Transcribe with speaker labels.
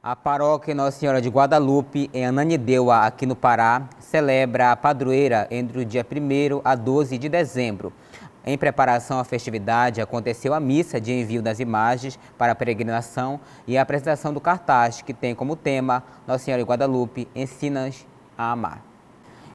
Speaker 1: A paróquia Nossa Senhora de Guadalupe, em Ananindeua, aqui no Pará, celebra a padroeira entre o dia 1 a 12 de dezembro. Em preparação à festividade, aconteceu a missa de envio das imagens para a peregrinação e a apresentação do cartaz, que tem como tema Nossa Senhora de Guadalupe ensina a amar.